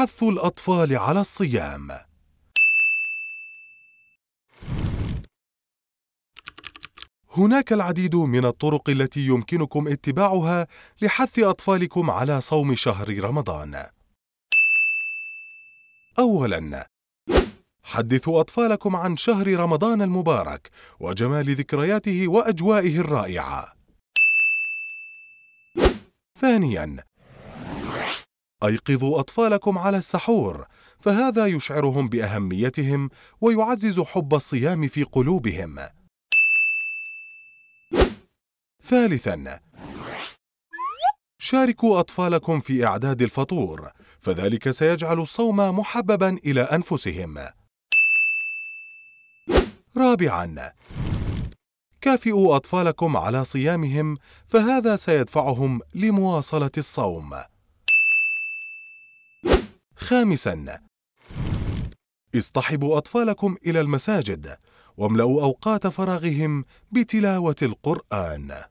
حث الأطفال على الصيام هناك العديد من الطرق التي يمكنكم اتباعها لحث أطفالكم على صوم شهر رمضان أولاً حدثوا أطفالكم عن شهر رمضان المبارك وجمال ذكرياته وأجوائه الرائعة ثانياً أيقظوا أطفالكم على السحور فهذا يشعرهم بأهميتهم ويعزز حب الصيام في قلوبهم ثالثاً شاركوا أطفالكم في إعداد الفطور فذلك سيجعل الصوم محببا إلى أنفسهم رابعا كافئوا أطفالكم على صيامهم فهذا سيدفعهم لمواصلة الصوم خامساً اصطحبوا أطفالكم إلى المساجد واملأوا أوقات فراغهم بتلاوة القرآن